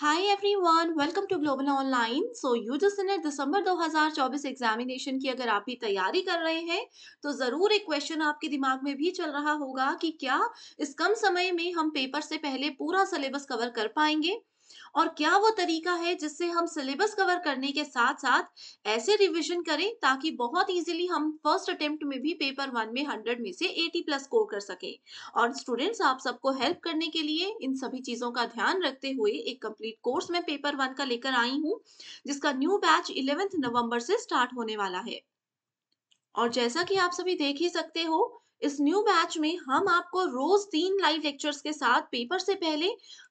hi everyone welcome to global online so you just in December 2024 examination की अगर आप ही तैयारी कर रहे हैं तो ज़रूर एक क्वेश्चन आपके दिमाग में भी चल रहा होगा कि क्या इस कम समय में हम पेपर से पहले पूरा सिलेबस कवर कर पाएंगे और क्या वो तरीका है जिससे हम सिलेबस कवर करने के साथ साथ ऐसे रिविजन करें ताकि बहुत इजीली हम फर्स्ट अटेम्प्ट में भी पेपर वन में हंड्रेड में से एटी प्लस स्कोर कर सके और स्टूडेंट्स आप सबको हेल्प करने के लिए इन सभी चीजों का ध्यान रखते हुए एक कंप्लीट कोर्स में पेपर वन का लेकर आई हूँ जिसका न्यू बैच इलेवेंथ नवम्बर से स्टार्ट होने वाला है और जैसा कि आप सभी देख ही सकते हो इस न्यू बैच में हम आपको रोज तीन लाइव लेक्चर्स के साथ पेपर से पहले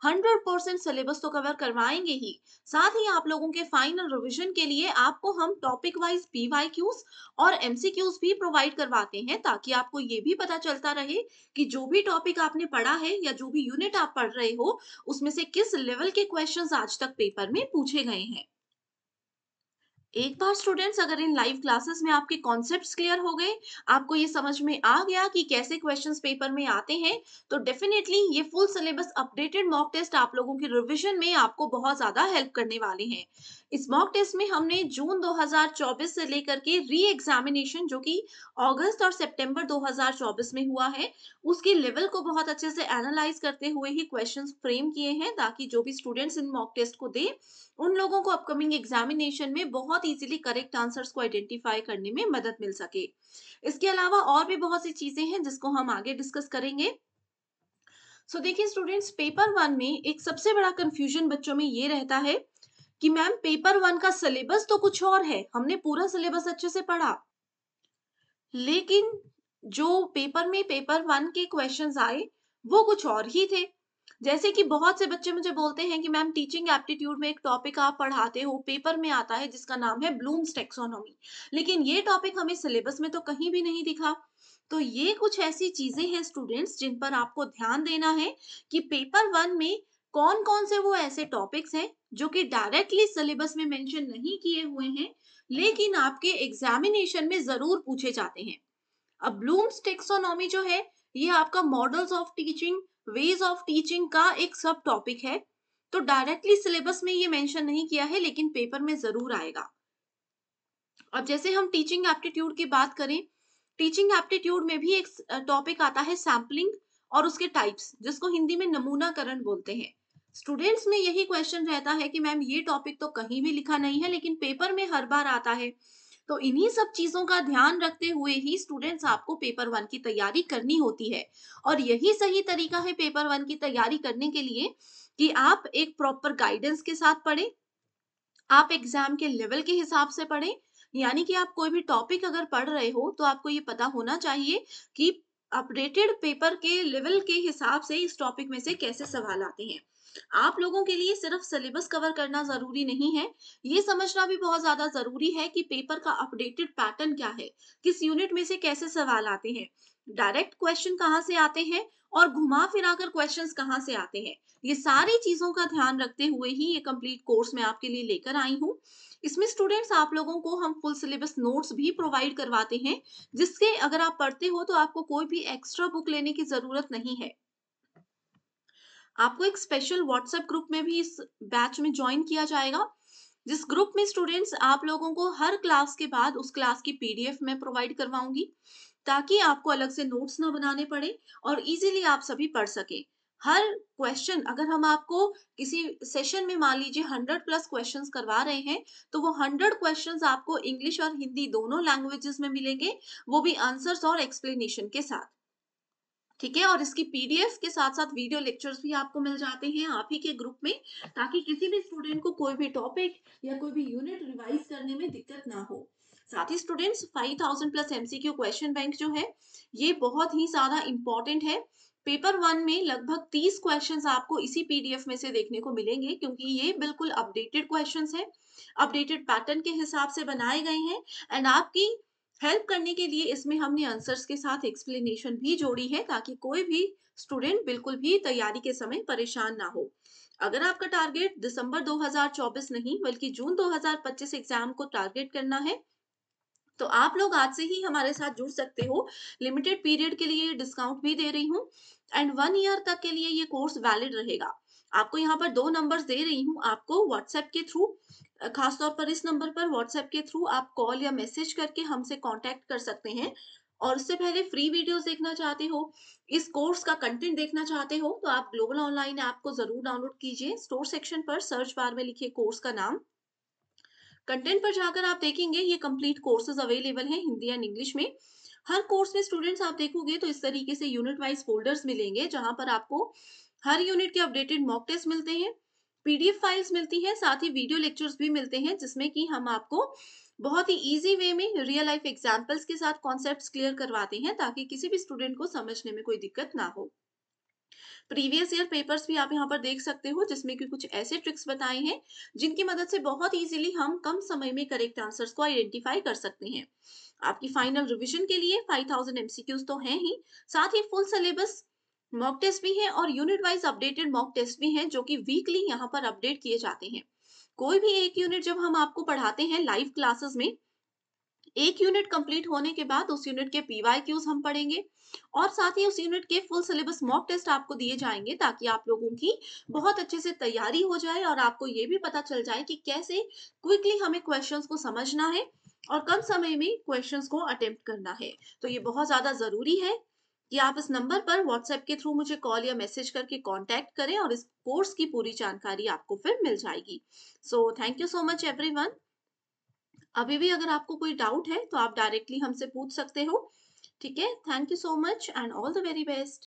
100 परसेंट सिलेबस तो कवर करवाएंगे ही साथ ही आप लोगों के फाइनल रिवीजन के लिए आपको हम टॉपिक वाइज पीवाईक्यूज और एमसीक्यूज भी प्रोवाइड करवाते हैं ताकि आपको ये भी पता चलता रहे कि जो भी टॉपिक आपने पढ़ा है या जो भी यूनिट आप पढ़ रहे हो उसमें से किस लेवल के क्वेश्चन आज तक पेपर में पूछे गए हैं एक बार स्टूडेंट्स अगर इन लाइव क्लासेस में आपके कॉन्सेप्ट्स क्लियर हो गए आपको ये समझ में आ गया कि कैसे क्वेश्चंस पेपर में आते हैं तो डेफिनेटली ये full syllabus updated mock test आप लोगों के रिविजन में आपको बहुत ज्यादा हेल्प करने वाले हैं इस मॉक टेस्ट में हमने जून 2024 से लेकर के री एग्जामिनेशन जो कि ऑगस्ट और सेप्टेम्बर दो में हुआ है उसके लेवल को बहुत अच्छे से एनालाइज करते हुए ही क्वेश्चन फ्रेम किए हैं ताकि जो भी स्टूडेंट्स इन मॉक टेस्ट को दे उन लोगों को अपकमिंग एग्जामिनेशन में बहुत इजीली करेक्ट आंसर्स को आइडेंटिफाई करने में मदद मिल सके इसके अलावा और भी बहुत सी चीजें हैं जिसको हम आगे डिस्कस करेंगे सो देखिए स्टूडेंट्स पेपर वन में एक सबसे बड़ा कंफ्यूजन बच्चों में ये रहता है कि मैम पेपर वन का सिलेबस तो कुछ और है हमने पूरा सिलेबस अच्छे से पढ़ा लेकिन जो पेपर में पेपर वन के क्वेश्चंस आए वो कुछ और ही थे जैसे कि बहुत से बच्चे मुझे बोलते हैं कि मैम टीचिंग एप्टीट्यूड में एक टॉपिक आप पढ़ाते हो पेपर में आता है जिसका नाम है ब्लूम्स टेक्सोनोमी लेकिन ये टॉपिक हमें सिलेबस में तो कहीं भी नहीं दिखा तो ये कुछ ऐसी चीजें हैं स्टूडेंट्स जिन पर आपको ध्यान देना है कि पेपर वन में कौन कौन से वो ऐसे टॉपिक्स हैं जो कि डायरेक्टली सिलेबस में मेंशन नहीं किए हुए हैं लेकिन आपके एग्जामिनेशन में जरूर पूछे जाते हैं अब ब्लूम्स टेक्सोनॉमी जो है ये आपका models of teaching ways of teaching का एक सब टॉपिक है तो डायरेक्टली सिलेबस में ये मेंशन नहीं किया है लेकिन पेपर में जरूर आएगा अब जैसे हम टीचिंग एप्टीट्यूड की बात करें टीचिंग एप्टीट्यूड में भी एक टॉपिक आता है सैम्पलिंग और उसके टाइप्स जिसको हिंदी में नमूनाकरण बोलते हैं स्टूडेंट्स में यही क्वेश्चन रहता है कि मैम ये टॉपिक तो कहीं भी लिखा नहीं है लेकिन पेपर में हर बार आता है तो इन्हीं सब चीज़ों का ध्यान रखते हुए ही स्टूडेंट्स आपको पेपर वन की तैयारी करनी होती है और यही सही तरीका है पेपर वन की तैयारी करने के लिए कि आप एक प्रॉपर गाइडेंस के साथ पढ़ें आप एग्जाम के लेवल के हिसाब से पढ़ें यानी कि आप कोई भी टॉपिक अगर पढ़ रहे हो तो आपको ये पता होना चाहिए कि अपडेटेड पेपर के लेवल के हिसाब से इस टॉपिक में से कैसे सवाल आते हैं आप लोगों के लिए सिर्फ सिलेबस कवर करना जरूरी नहीं है ये समझना भी बहुत ज्यादा जरूरी है कि पेपर का अपडेटेड पैटर्न क्या है किस यूनिट में से कैसे सवाल आते हैं डायरेक्ट क्वेश्चन कहाँ से आते हैं और घुमा फिरा कर क्वेश्चन कहाँ से आते हैं ये सारी चीजों का ध्यान रखते हुए ही ये कंप्लीट कोर्स मैं आपके लिए लेकर आई हूँ इसमें स्टूडेंट्स आप लोगों को हम फुल सिलेबस नोट्स भी प्रोवाइड करवाते हैं जिसके अगर आप पढ़ते हो तो आपको कोई भी एक्स्ट्रा बुक लेने की जरूरत नहीं है आपको एक स्पेशल व्हाट्सएप ग्रुप में भी इस बैच में ज्वाइन किया जाएगा जिस ग्रुप में स्टूडेंट्स आप लोगों को हर क्लास के बाद उस क्लास की पीडीएफ में प्रोवाइड करवाऊंगी ताकि आपको अलग से नोट्स ना बनाने पड़े और इजीली आप सभी पढ़ सकें हर क्वेश्चन अगर हम आपको किसी सेशन में मान लीजिए हंड्रेड प्लस क्वेश्चंस करवा रहे हैं तो वो हंड्रेड क्वेश्चंस आपको इंग्लिश और हिंदी दोनों लैंग्वेजेस में मिलेंगे वो भी आंसर्स और एक्सप्लेनेशन के साथ ठीक है और इसकी पीडीएफ के साथ साथ वीडियो लेक्चर्स भी आपको मिल जाते हैं आप ही के ग्रुप में ताकि किसी भी स्टूडेंट को कोई भी टॉपिक या कोई भी यूनिट रिवाइज करने में दिक्कत ना हो साथ ही students 5000 plus MCQ question bank जो है ये बहुत ही ज्यादा इंपॉर्टेंट है पेपर वन में लगभग तीस क्वेश्चन आपको इसी पीडीएफ में से देखने को मिलेंगे क्योंकि ये बिल्कुल अपडेटेड क्वेश्चन है अपडेटेड पैटर्न के हिसाब से बनाए गए हैं एंड आपकी हेल्प करने के लिए इसमें हमने आंसर्स के साथ एक्सप्लेनेशन भी जोड़ी है ताकि कोई भी स्टूडेंट बिल्कुल भी तैयारी के समय परेशान ना हो अगर आपका टारगेट दिसंबर 2024 नहीं बल्कि जून 2025 एग्जाम को टारगेट करना है तो आप लोग आज से ही हमारे साथ जुड़ सकते हो लिमिटेड पीरियड के लिए डिस्काउंट भी दे रही हूँ एंड वन ईयर तक के लिए ये कोर्स वैलिड रहेगा आपको यहाँ पर दो नंबर दे रही हूँ आपको व्हाट्सएप के थ्रू खासतौर पर इस नंबर पर व्हाट्सएप के थ्रू आप कॉल या मैसेज करके हमसे कांटेक्ट कर सकते हैं और उससे पहले फ्री वीडियोस देखना चाहते हो इस कोर्स का कंटेंट देखना चाहते हो तो आप ग्लोबल ऑनलाइन ऐप को जरूर डाउनलोड कीजिए स्टोर सेक्शन पर सर्च बार में लिखिए कोर्स का नाम कंटेंट पर जाकर आप देखेंगे ये कंप्लीट कोर्सेज अवेलेबल हैं हिंदी एंड इंग्लिश में हर कोर्स में स्टूडेंट्स आप देखोगे तो इस तरीके से यूनिट वाइज फोल्डर्स मिलेंगे जहां पर आपको हर यूनिट के अपडेटेड मॉक टेस्ट मिलते हैं पीडीएफ फाइल्स मिलती हैं साथ ही वीडियो लेक्चर्स भी मिलते हैं जिसमें कि हम आपको बहुत ही इजी वे में रियल लाइफ एग्जांपल्स के साथ कॉन्सेप्ट्स क्लियर करवाते हैं ताकि किसी भी स्टूडेंट को समझने में कोई दिक्कत ना हो प्रीवियस ईयर पेपर्स भी आप यहाँ पर देख सकते हो जिसमें कि कुछ ऐसे ट्रिक्स बताए हैं जिनकी मदद से बहुत इजीली हम कम समय में करेक्ट आंसर्स को आइडेंटिफाई कर सकते हैं आपकी फाइनल रिवीजन के लिए 5000 एमसीक्यूज तो हैं ही साथ ही फुल सिलेबस मॉक टेस्ट भी है और unit wise updated mock test भी है जो की वीकली यहाँ पर अपडेट किए जाते हैं कोई भी एक यूनिट जब हम आपको पढ़ाते हैं लाइव क्लासेस में एक यूनिट कंप्लीट होने के बाद उस यूनिट के पीवाईक्यूज हम पढ़ेंगे और साथ ही उस यूनिट के फुल सिलेबस मॉक टेस्ट आपको दिए जाएंगे ताकि आप लोगों की बहुत अच्छे से तैयारी हो जाए और आपको ये भी पता चल जाए कि कैसे क्विकली हमें क्वेश्चन को समझना है और कम समय में क्वेश्चन को अटेम्प्ट करना है तो ये बहुत ज्यादा जरूरी है कि आप इस नंबर पर व्हाट्सएप के थ्रू मुझे कॉल या मैसेज करके कांटेक्ट करें और इस कोर्स की पूरी जानकारी आपको फिर मिल जाएगी so thank you so much everyone अभी भी अगर आपको कोई डाउट है तो आप डायरेक्टली हमसे पूछ सकते हो ठीक है thank you so much and all the very best